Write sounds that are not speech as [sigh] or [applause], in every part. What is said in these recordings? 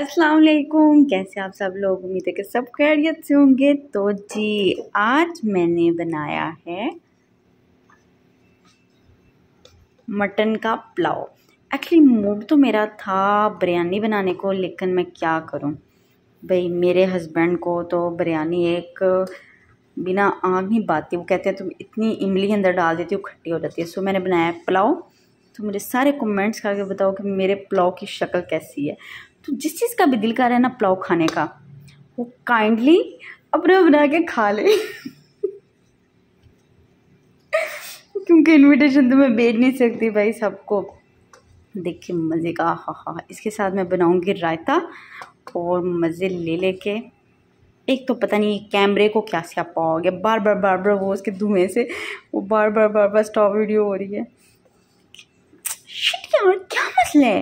असलकुम कैसे आप सब लोग उम्मीद है कि सब खैरियत से होंगे तो जी आज मैंने बनाया है मटन का पुलाव एक्चुअली मूड तो मेरा था बिरयानी बनाने को लेकिन मैं क्या करूं भाई मेरे हस्बैंड को तो बिरयानी एक बिना आग ही बाती वो कहते हैं तुम इतनी इमली अंदर डाल देती हो खट्टी हो जाती है सो मैंने बनाया पुलाव तो मुझे सारे कमेंट्स करके बताओ कि मेरे पुलाव की शक्ल कैसी है तो जिस चीज़ का भी दिल कर रहा है ना पुलाव खाने का वो काइंडली अपना बना के खा ले [laughs] क्योंकि इनविटेशन तो मैं भेज नहीं सकती भाई सबको देखिए मज़े का हाँ हा इसके साथ मैं बनाऊंगी रायता और मज़े ले लेके एक तो पता नहीं कैमरे को क्या क्या पाओगे बार बार बार बार वो उसके धुएँ से वो बार बार बार बार स्टॉप वीडियो हो रही है शिट कैमरा क्या मसला है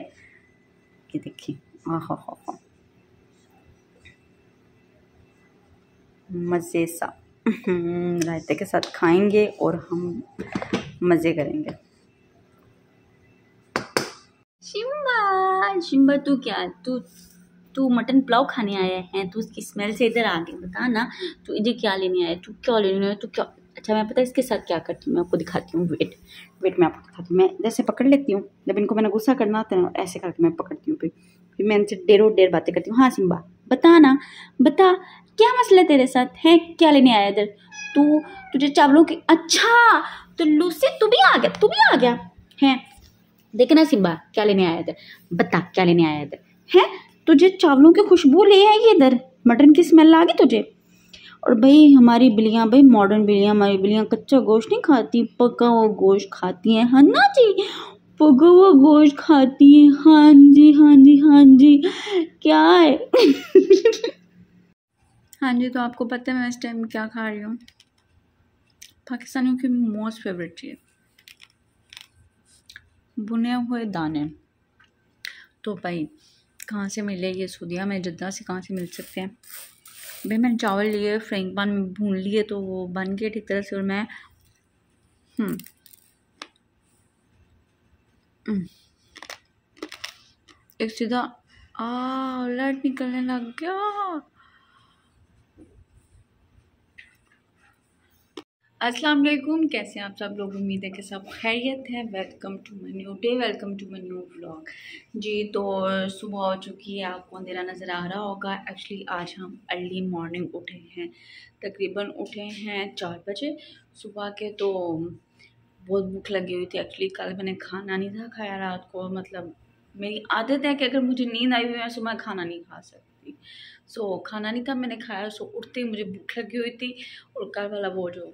ये देखिए मज़े सा [laughs] रायते के साथ खाएंगे और हम मज़े करेंगे शिम्बा शिम्बा तू क्या तू तू मटन पुलाव खाने आया है तू उसकी स्मेल से इधर आ गई बता ना तू इधर क्या लेने आया तू क्या लेने आया तू क्या अच्छा मैं पता है इसके साथ क्या करती हूँ मैं आपको दिखाती हूँ वेट वेट मैं आपको दिखाती हूँ मैं जैसे पकड़ लेती हूँ जब इनको मैंने गुस्सा करना होता है ऐसे करके मैं पकड़ती हूँ फिर फिर मैं इनसे डेरों डेर बातें करती हूँ हाँ सिम्बा बताना बता क्या मसला तेरे साथ है क्या लेने आया इधर तू तुझे चावलों की अच्छा तो लूसी तू भी आ गया तू भी आ गया है देखना सिम्बा क्या लेने आया इधर बता क्या लेने आया इधर है तुझे चावलों की खुशबू ले आई इधर मटन की स्मेल आ गई तुझे और भाई हमारी बिल्लियाँ भाई मॉडर्न बिल्लियाँ हमारी बिल्लियाँ कच्चा गोश्त नहीं खाती पका हुआ गोश्त खाती हैं हाँ ना जी पका हुआ गोश्त खाती हैं हाँ जी हाँ जी हाँ जी क्या है [laughs] हाँ जी तो आपको पता है मैं इस टाइम क्या खा रही हूँ पाकिस्तानियों की मोस्ट फेवरेट चीज़ बुने हुए दाने तो भाई कहाँ से मिले ये सूदिया में जद्दा से कहाँ से मिल सकते हैं भाई मैंने चावल लिए फ्रेंक पान भून लिए तो वो बन गए ठीक तरह से और मैं हम्म। हम्म। एक सीधा आ उलट निकलने लग गया अस्सलाम वालेकुम कैसे हैं आप सब लोग उम्मीद है कि सब खैरियत है welcome to my new day welcome to my new blog जी तो सुबह हो चुकी है आपको अंधेरा नज़र आ रहा होगा एक्चुअली आज हम अर्ली मॉर्निंग उठे हैं तकरीबन उठे हैं चार बजे सुबह के तो बहुत भूख लगी हुई थी एक्चुअली कल मैंने खाना नहीं था खाया रात को मतलब मेरी आदत है कि अगर मुझे नींद आई हुई है सुबह तो खाना नहीं खा सकती so, सो खाना नहीं था मैंने खाया सो so, उठते ही मुझे भूख लगी हुई थी और कल वाला वो जो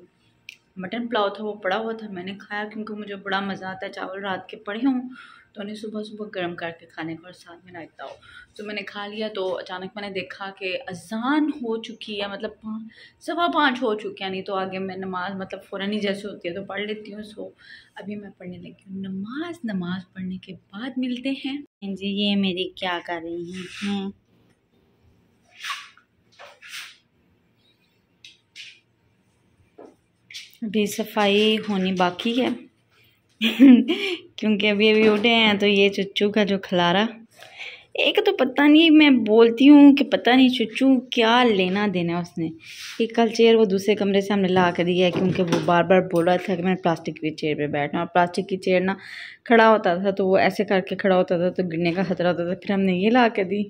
मटन पुलाव था वो पड़ा हुआ था मैंने खाया क्योंकि मुझे बड़ा मज़ा आता है चावल रात के पड़े हों तो उन्हें सुबह सुबह गर्म करके खाने का और साथ में रायता हो तो मैंने खा लिया तो अचानक मैंने देखा कि अजान हो चुकी है मतलब सवा पाँच हो चुके हैं नहीं तो आगे मैं नमाज मतलब फ़ौर ही जैसे होती है तो पढ़ लेती हूँ सो अभी मैं पढ़ने लगी हूँ नमाज नमाज पढ़ने के बाद मिलते हैं जी ये मेरी क्या कर रही हैं अभी सफाई होनी बाकी है [laughs] क्योंकि अभी अभी उठे हैं तो ये चुच्चू का जो खलारा एक तो पता नहीं मैं बोलती हूँ कि पता नहीं चुच्चू क्या लेना देना उसने एक कल चेयर वो दूसरे कमरे से हमने ला कर दिया है क्योंकि वो बार बार बोल रहा था कि मैं प्लास्टिक की चेयर पे बैठना और प्लास्टिक की चेयर ना खड़ा होता था तो वो ऐसे करके खड़ा होता था तो गिरने का खतरा होता था फिर हमने ये ला कर दी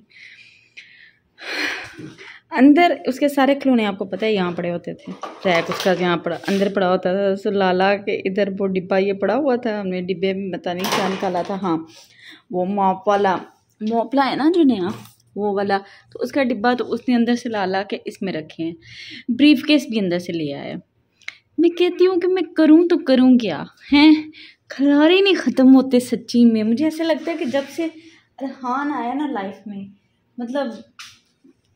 अंदर उसके सारे खिलौने आपको पता है यहाँ पड़े होते थे रैक उसका यहाँ पड़ा अंदर पड़ा होता था उस लाला के इधर वो डिब्बा ये पड़ा हुआ था हमने डिब्बे में पता नहीं क्या निकाला था हाँ वो मॉप वाला मोपला है ना जो नया वो वाला तो उसका डिब्बा तो उसने अंदर से लाला के इसमें रखे हैं ब्रीफ केस भी अंदर से ले आया मैं कहती हूँ कि मैं करूँ तो करूँ क्या हैं खलारे नहीं ख़त्म होते सच्ची में मुझे ऐसा लगता है कि जब से अरहान आया ना लाइफ में मतलब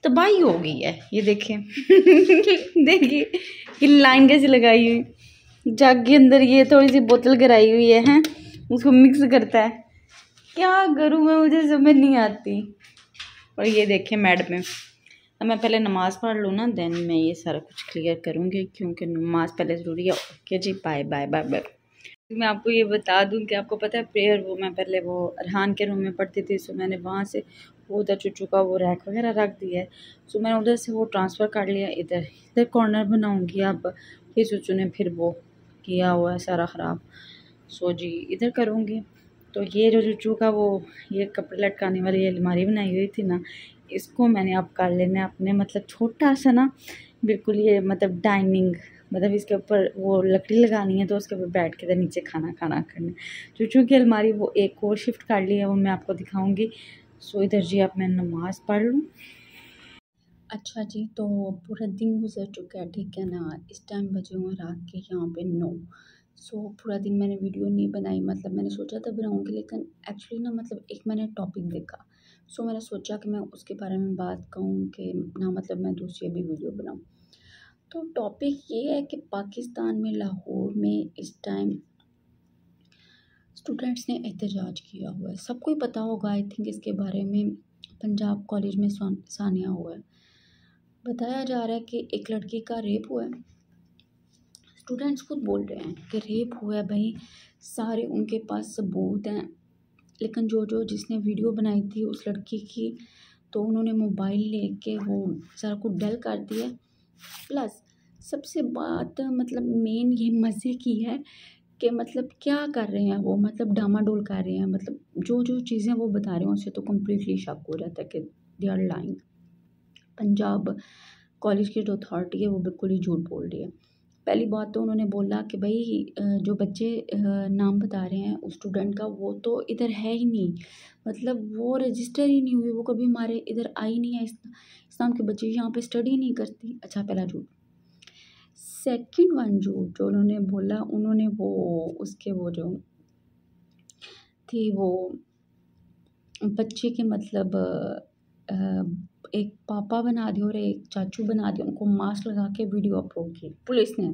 तबाही हो गई है ये देखें [laughs] देखिए ये लाइन कैसी लगाई हुई जग के अंदर ये थोड़ी सी बोतल गिराई हुई है हैं उसको मिक्स करता है क्या करूँ मैं मुझे समझ नहीं आती और ये देखें मैडम अब मैं पहले नमाज़ पढ़ लूँ ना देन मैं ये सारा कुछ क्लियर करूँगी क्योंकि नमाज़ पहले ज़रूरी है ओके जी बाय बाय बाय बाय मैं आपको ये बता दूं कि आपको पता है प्रेयर वो मैं पहले वो अरहान के रूम में पढ़ती थी सो मैंने वहाँ से वो उधर चुचू का वो रैक वगैरह रख दिया है सो तो मैंने उधर से वो ट्रांसफ़र कर लिया इधर इधर कॉर्नर बनाऊँगी अब फिर चुचू ने फिर वो किया हुआ है सारा ख़राब सो जी इधर करूँगी तो ये जो चुचू का वो ये कपड़े लटकाने वाली अलमारी बनाई हुई थी ना इसको मैंने अब कर लेना अपने मतलब छोटा सा ना बिल्कुल ये मतलब डाइनिंग मतलब इसके ऊपर वो लकड़ी लगानी है तो उसके ऊपर बैठ के नीचे खाना खाना करना चूचू की अलमारी वो एक और शिफ्ट कर ली है वो मैं आपको दिखाऊंगी सो इधर जी आप मैं नमाज़ पढ़ लूँ अच्छा जी तो पूरा दिन गुजर चुका है ठीक है ना इस टाइम बजे हुए रात के यहाँ पे नौ सो so, पूरा दिन मैंने वीडियो नहीं बनाई मतलब मैंने सोचा था बनाऊँगी लेकिन एक्चुअली ना मतलब एक मैंने टॉपिक देखा सो so, मैंने सोचा कि मैं उसके बारे में बात कहूँ कि ना मतलब मैं दूसरी भी वीडियो बनाऊँ तो टॉपिक ये है कि पाकिस्तान में लाहौर में इस टाइम स्टूडेंट्स ने एहतजाज किया हुआ है सबको ही पता होगा आई थिंक इसके बारे में पंजाब कॉलेज में सानिया हुआ है बताया जा रहा है कि एक लड़की का रेप हुआ है स्टूडेंट्स खुद बोल रहे हैं कि रेप हुआ है भाई सारे उनके पास सबूत हैं लेकिन जो जो जिसने वीडियो बनाई थी उस लड़की की तो उन्होंने मोबाइल लेके वो सारा कुछ डल कर दिया प्लस सबसे बात मतलब मेन ये मज़े की है कि मतलब क्या कर रहे हैं वो मतलब डामाडोल कर रहे हैं मतलब जो जो चीज़ें वो बता रहे हैं उससे तो कम्प्लीटली शक हो जाता है कि they are lying Punjab college की जो अथॉरिटी है वो बिल्कुल ही झूठ बोल रही है पहली बात तो उन्होंने बोला कि भाई जो बच्चे नाम बता रहे हैं उस स्टूडेंट का वो तो इधर है ही नहीं मतलब वो रजिस्टर ही नहीं हुई वो कभी हमारे इधर आई नहीं है इस्लाम के बच्चे यहाँ पे स्टडी नहीं करती अच्छा पहला झूठ सेकंड वन जो जो उन्होंने बोला उन्होंने वो उसके वो जो थी वो बच्चे के मतलब एक पापा बना दिए और एक चाचू बना दिए उनको मास्क लगा के वीडियो अपलोड की पुलिस ने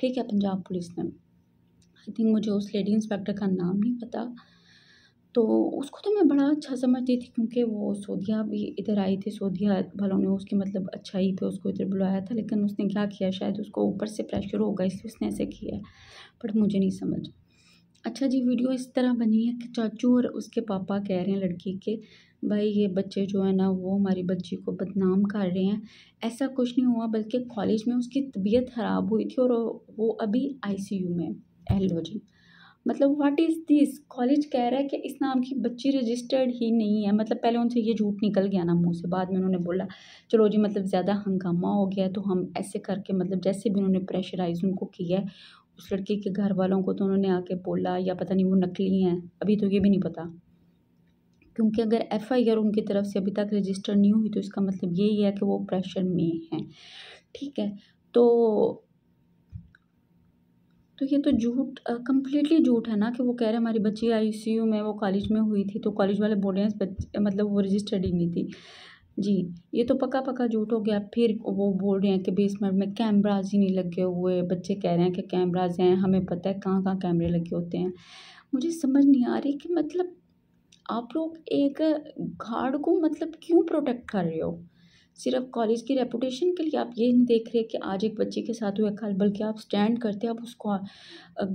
ठीक है पंजाब पुलिस ने आई थिंक मुझे उस लेडी इंस्पेक्टर का नाम नहीं पता तो उसको तो मैं बड़ा अच्छा समझती थी क्योंकि वो सोधिया भी इधर आई थी सोधिया वालों ने उसके मतलब अच्छा ही पे उसको इधर बुलाया था लेकिन उसने क्या किया शायद उसको ऊपर से प्रेशर होगा इसलिए उसने ऐसे किया बट मुझे नहीं समझ अच्छा जी वीडियो इस तरह बनी है कि चाचू और उसके पापा कह रहे हैं लड़की के भाई ये बच्चे जो है ना वो हमारी बच्ची को बदनाम कर रहे हैं ऐसा कुछ नहीं हुआ बल्कि कॉलेज में उसकी तबीयत ख़राब हुई थी और वो अभी आईसीयू में एलोजन मतलब व्हाट इज़ दिस कॉलेज कह रहा है कि इस नाम की बच्ची रजिस्टर्ड ही नहीं है मतलब पहले उनसे ये झूठ निकल गया ना मुँह से बाद में उन्होंने बोला चलो जी मतलब ज़्यादा हंगामा हो गया तो हम ऐसे करके मतलब जैसे भी उन्होंने प्रेशराइज उनको किया है उस लड़के के घर वालों को तो उन्होंने आके बोला या पता नहीं वो नकली हैं अभी तो ये भी नहीं पता क्योंकि अगर एफ़ आई आर उनकी तरफ से अभी तक रजिस्टर नहीं हुई तो इसका मतलब यही है कि वो प्रेशर में हैं ठीक है तो तो ये तो झूठ कम्प्लीटली झूठ है ना कि वो कह रहे हैं हमारी बच्ची आईसीयू में वो कॉलेज में हुई थी तो कॉलेज वाले बोल रहे हैं मतलब वो रजिस्टर्ड ही नहीं थी जी ये तो पक्का पक्का झूठ हो गया फिर वो बोल रहे हैं कि बेसमेंट में कैमराज ही नहीं लगे हुए बच्चे कह रहे हैं कि कैमराज हैं हमें पता है कहाँ कहाँ कैमरे लगे होते हैं मुझे समझ नहीं आ रही कि मतलब आप लोग एक घाट को मतलब क्यों प्रोटेक्ट कर रहे हो सिर्फ कॉलेज की रेपुटेशन के लिए आप ये नहीं देख रहे कि आज एक बच्चे के साथ हुआ कल बल्कि आप स्टैंड करते आप उसको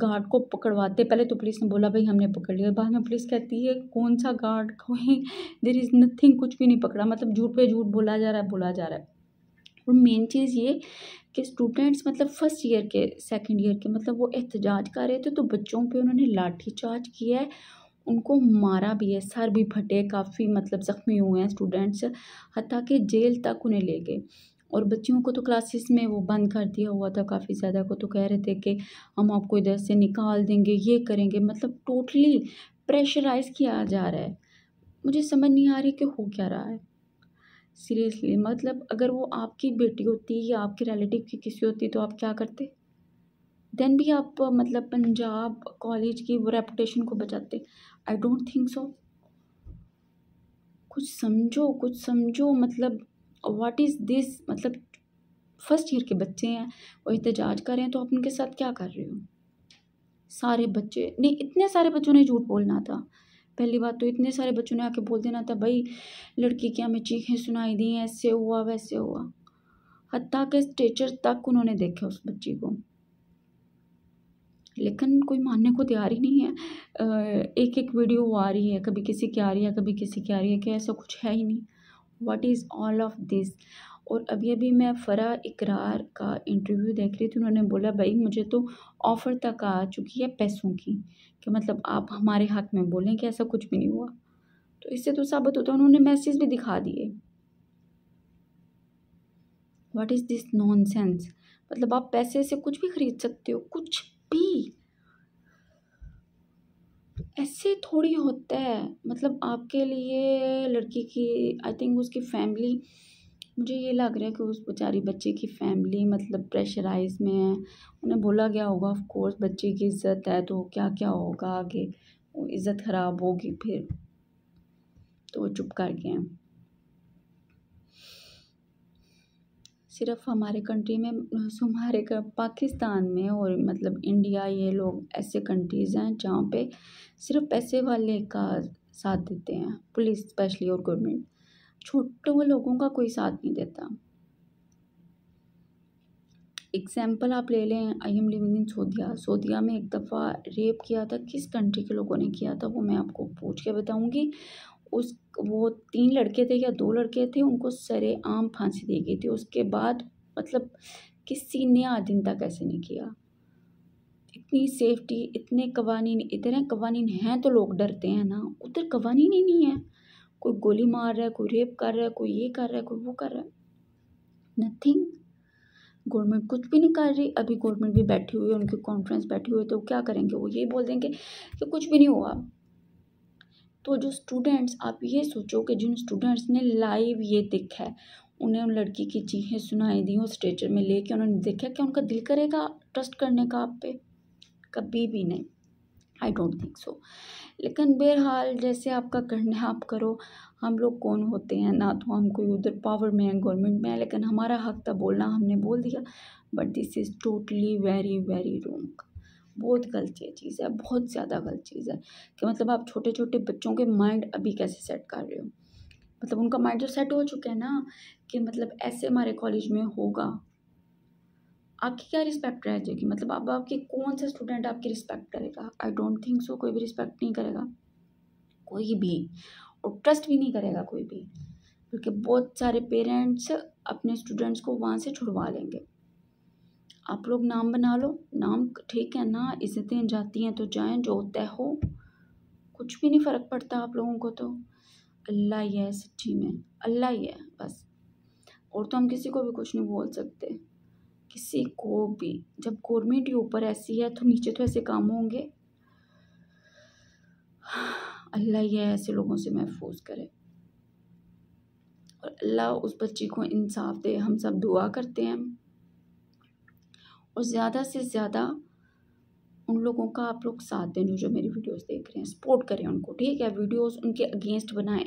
गार्ड को पकड़वाते पहले तो पुलिस ने बोला भाई हमने पकड़ लिया बाद में पुलिस कहती है कौन सा गार्ड कोई देर इज़ नथिंग कुछ भी नहीं पकड़ा मतलब झूठ पे झूठ बोला जा रहा है बोला जा रहा है और मेन चीज़ ये कि स्टूडेंट्स मतलब फर्स्ट ईयर के सेकंड ईयर के मतलब वो एहतजाज कर रहे थे तो बच्चों पे उन्होंने लाठी चार्ज किया है उनको मारा भी है सर भी फटे काफ़ी मतलब ज़ख्मी हुए हैं स्टूडेंट्स हती कि जेल तक उन्हें ले गए और बच्चियों को तो क्लासेस में वो बंद कर दिया हुआ था काफ़ी ज़्यादा को तो कह रहे थे कि हम आपको इधर से निकाल देंगे ये करेंगे मतलब टोटली प्रेशराइज किया जा रहा है मुझे समझ नहीं आ रही कि हो क्या रहा है सीरियसली मतलब अगर वो आपकी बेटी होती या आपके रिलेटिव की किसी होती तो आप क्या करते देन भी आप मतलब पंजाब कॉलेज की वो रेपुटेशन को बचाते आई डोंट थिंक सो कुछ समझो कुछ समझो मतलब वाट इज़ दिस मतलब फर्स्ट ईयर के बच्चे हैं वो एहतजाज कर रहे हैं तो आप उनके साथ क्या कर रहे हो सारे बच्चे नहीं इतने सारे बच्चों ने झूठ बोलना था पहली बात तो इतने सारे बच्चों ने आके बोल देना था भाई लड़की क्या हमें चीखें सुनाई दी ऐसे हुआ वैसे हुआ हती के टीचर तक उन्होंने देखा उस बच्ची को लेकिन कोई मानने को तैयार ही नहीं है एक एक वीडियो आ रही है कभी किसी की आ रही है कभी किसी की आ रही है कि ऐसा कुछ है ही नहीं what is all of this और अभी अभी मैं फ़रा इकरार का इंटरव्यू देख रही थी उन्होंने बोला भाई मुझे तो ऑफ़र तक आ चुकी है पैसों की कि मतलब आप हमारे हाथ में बोलें कि ऐसा कुछ भी नहीं हुआ तो इससे तो साबित होता है उन्होंने मैसेज भी दिखा दिए वट इज़ दिस नॉन मतलब आप पैसे से कुछ भी ख़रीद सकते हो कुछ ऐसे थोड़ी होता है मतलब आपके लिए लड़की की आई थिंक उसकी फैमिली मुझे ये लग रहा है कि उस बेचारी बच्चे की फैमिली मतलब प्रेशराइज में है उन्हें बोला गया होगा ऑफ कोर्स बच्चे की इज्जत है तो क्या क्या होगा आगे इज़्ज़त ख़राब होगी फिर तो वो चुप कर गए हैं सिर्फ हमारे कंट्री में हमारे पाकिस्तान में और मतलब इंडिया ये लोग ऐसे कंट्रीज़ हैं जहाँ पे सिर्फ पैसे वाले का साथ देते हैं पुलिस स्पेशली और गवर्नमेंट छोटे लोगों का कोई साथ नहीं देता एग्ज़ाम्पल आप ले लें आई एम लिविंग इन सोदिया सोदिया में एक दफ़ा रेप किया था किस कंट्री के लोगों ने किया था वो मैं आपको पूछ के बताऊंगी उस वो तीन लड़के थे या दो लड़के थे उनको सरे आम फांसी दी गई थी उसके बाद मतलब किसी ने तक ऐसे नहीं किया इतनी सेफ्टी इतने कवानीन इतने कवानीन हैं तो लोग डरते हैं ना उधर कवानीन ही नहीं है कोई गोली मार रहा है कोई रेप कर रहा है कोई ये कर रहा है कोई वो कर रहा है नथिंग गवर्नमेंट कुछ भी नहीं कर रही अभी गवर्नमेंट भी बैठी हुई है उनकी कॉन्फ्रेंस बैठी हुई है तो क्या करेंगे वो यही बोल देंगे कि कुछ भी नहीं हुआ तो जो स्टूडेंट्स आप ये सोचो कि जिन स्टूडेंट्स ने लाइव ये देखा है उन्हें उन लड़की की चीखें सुनाई दी उस स्टेचर में लेके उन्होंने देखा क्या उनका दिल करेगा ट्रस्ट करने का आप पे कभी भी नहीं आई डोंट थिंक सो लेकिन बहरहाल जैसे आपका करना है आप करो हम लोग कौन होते हैं ना तो हम कोई उधर पावर में है गवर्नमेंट में है लेकिन हमारा हक था बोलना हमने बोल दिया but this is totally very very wrong बहुत गलत चीज़ है बहुत ज़्यादा गलत चीज़ है कि मतलब आप छोटे छोटे बच्चों के माइंड अभी कैसे सेट कर रहे हो मतलब उनका माइंड जो सेट हो चुका है ना कि मतलब ऐसे हमारे कॉलेज में होगा आपकी क्या रिस्पेक्ट रह जाएगी मतलब अब आपके कौन सा स्टूडेंट आपकी रिस्पेक्ट करेगा आई डोंट थिंक सो कोई भी रिस्पेक्ट नहीं करेगा कोई भी और ट्रस्ट भी नहीं करेगा कोई भी क्योंकि बहुत सारे पेरेंट्स अपने स्टूडेंट्स को वहाँ से छुड़वा लेंगे आप लोग नाम बना लो नाम ठीक है ना इज्जतें जाती हैं तो जाएं जो होता हो कुछ भी नहीं फ़र्क पड़ता आप लोगों को तो अल्लाह ही है सच्ची में अल्लाह ही है बस और तो हम किसी को भी कुछ नहीं बोल सकते किसी को भी जब गवर्नमेंट ही ऊपर ऐसी है तो नीचे तो ऐसे काम होंगे अल्लाह ही है ऐसे लोगों से महफूज करे और अल्लाह उस बच्ची को इंसाफ दे हम सब दुआ करते हैं और ज़्यादा से ज़्यादा उन लोगों का आप लोग साथ दें जो जो मेरी वीडियोस देख रहे हैं सपोर्ट करें उनको ठीक है वीडियोस उनके अगेंस्ट बनाएं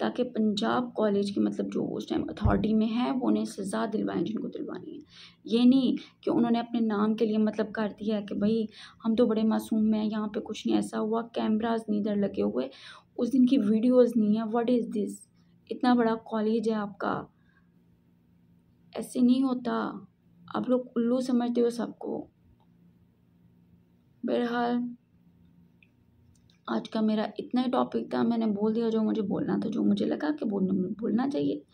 ताकि पंजाब कॉलेज की मतलब जो उस टाइम अथॉरिटी में है वो उन्हें सज़ा दिलवाएं जिनको दिलवानी है ये नहीं कि उन्होंने अपने नाम के लिए मतलब कर दिया कि भाई हम तो बड़े मासूम हैं यहाँ पर कुछ नहीं ऐसा हुआ कैमराज नहीं इधर लगे हुए उस दिन की वीडियोज़ नहीं है वट इज़ दिस इतना बड़ा कॉलेज है आपका ऐसे नहीं होता आप लोग उल्लू समझते हो सबको बहरहाल आज का मेरा इतना ही टॉपिक था मैंने बोल दिया जो मुझे बोलना था जो मुझे लगा कि बोलना बोलना चाहिए